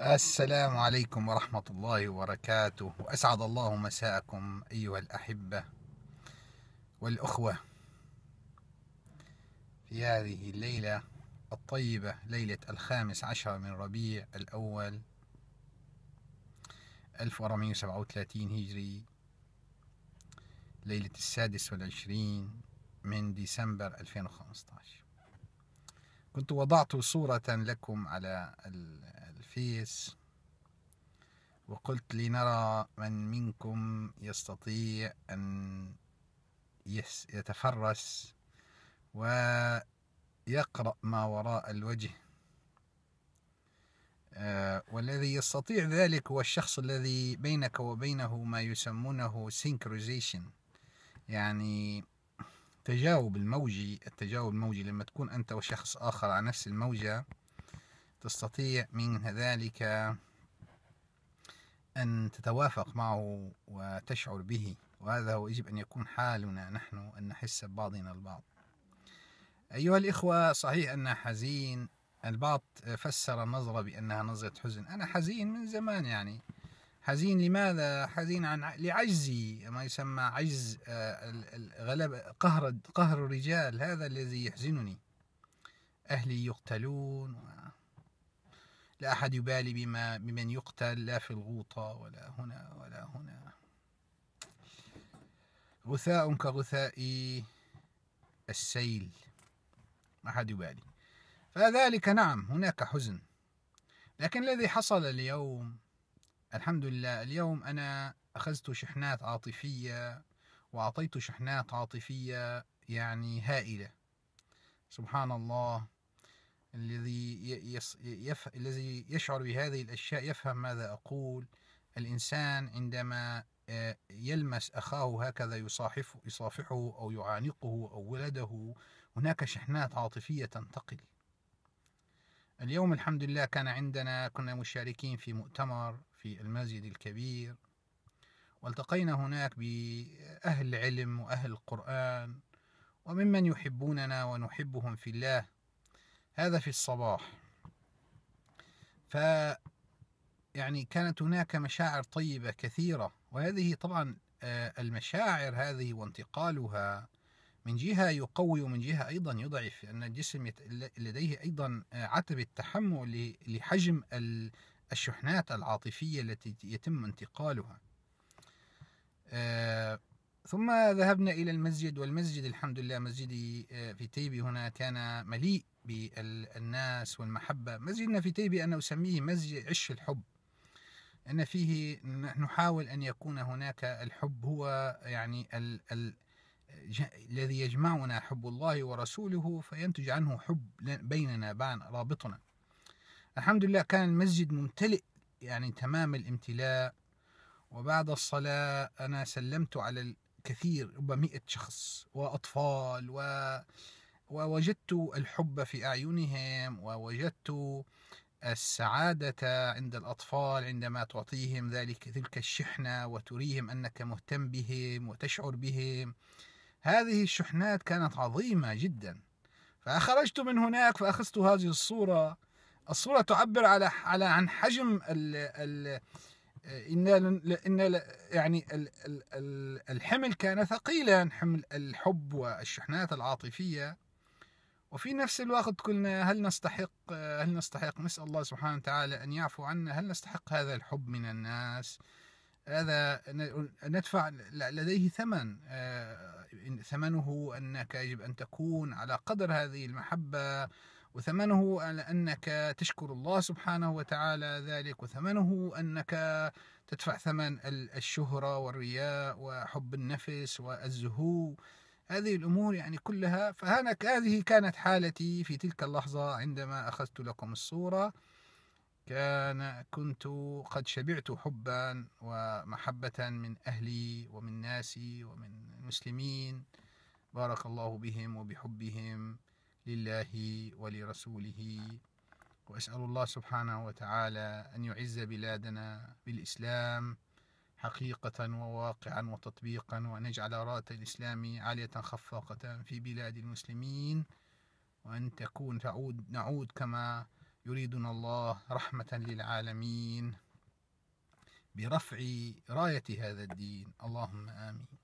السلام عليكم ورحمة الله وبركاته أسعد الله مساءكم أيها الأحبة والأخوة في هذه الليلة الطيبة ليلة الخامس عشر من ربيع الأول 1437 هجري ليلة السادس والعشرين من ديسمبر 2015 كنت وضعت صورة لكم على التنفيس وقلت لنرى من منكم يستطيع أن يتفرس ويقرأ ما وراء الوجه آه، والذي يستطيع ذلك هو الشخص الذي بينك وبينه ما يسمونه سينكروزيشن يعني تجاوب الموجي التجاوب الموجي لما تكون أنت وشخص آخر على نفس الموجة تستطيع من ذلك أن تتوافق معه وتشعر به وهذا هو يجب أن يكون حالنا نحن أن نحس ببعضنا البعض أيها الإخوة صحيح أن حزين البعض فسر النظرة بأنها نظرة حزن أنا حزين من زمان يعني حزين لماذا حزين عن لعجزي ما يسمى عجز آه، غلب قهر قهر الرجال هذا الذي يحزنني أهلي يقتلون لا أحد يبالي بما بمن يقتل لا في الغوطة ولا هنا ولا هنا غثاء كغثاء السيل ما أحد يبالي فذلك نعم هناك حزن لكن الذي حصل اليوم الحمد لله اليوم أنا أخذت شحنات عاطفية وأعطيت شحنات عاطفية يعني هائلة سبحان الله الذي يف... الذي يشعر بهذه الأشياء يفهم ماذا أقول الإنسان عندما آه، يلمس أخاه هكذا يصاحفه, يصافحه أو يعانقه أو ولده هناك شحنات عاطفية تنتقل اليوم الحمد لله كان عندنا كنا مشاركين في مؤتمر في المسجد الكبير والتقينا هناك بأهل علم وأهل القرآن وممن يحبوننا ونحبهم في الله هذا في الصباح ف يعني كانت هناك مشاعر طيبة كثيرة وهذه طبعا آه، المشاعر هذه وانتقالها من جهة يقوي ومن جهة أيضا يضعف أن الجسم لديه أيضا آه، عتبة تحمل لحجم الشحنات العاطفية التي يتم انتقالها آه، ثم ذهبنا إلى المسجد والمسجد الحمد لله مسجدي آه، في تيبي هنا كان مليء بالناس والمحبة مسجدنا في تيبي أنا أسميه مسجد عش الحب أن فيه نحاول أن يكون هناك الحب هو يعني ال ال الذي يجمعنا حب الله ورسوله فينتج عنه حب بيننا بان رابطنا الحمد لله كان المسجد ممتلئ يعني تمام الامتلاء وبعد الصلاة أنا سلمت على كثير ربما 100 شخص وأطفال و ووجدت الحب في أعينهم ووجدت السعادة عند الأطفال عندما تعطيهم ذلك تلك الشحنة وتريهم أنك مهتم بهم وتشعر بهم هذه الشحنات كانت عظيمة جدا فخرجت من هناك فأخذت هذه الصورة الصورة تعبر على على عن حجم ال ال آه، إن إن يعني الحمل كان ثقيلا حمل الحب والشحنات العاطفية وفي نفس الوقت قلنا هل نستحق آه، هل نستحق نسأل الله سبحانه وتعالى أن يعفو عنا هل نستحق هذا الحب من الناس هذا ندفع لديه ثمن آه، ثمنه أنك يجب أن تكون على قدر هذه المحبة وثمنه أنك تشكر الله سبحانه وتعالى ذلك وثمنه أنك تدفع ثمن الشهرة والرياء وحب النفس والزهو هذه الأمور يعني كلها فهناك هذه كانت حالتي في تلك اللحظة عندما أخذت لكم الصورة كان كنت قد شبعت حبا ومحبة من أهلي ومن ناسي ومن المسلمين بارك الله بهم وبحبهم لله ولرسوله وأسأل الله سبحانه وتعالى أن يعز بلادنا بالإسلام حقيقة وواقعا وتطبيقا وأن يجعل راية الإسلام عالية خفاقة في بلاد المسلمين وأن تكون تعود نعود كما يريدنا الله رحمة للعالمين برفع راية هذا الدين اللهم آمين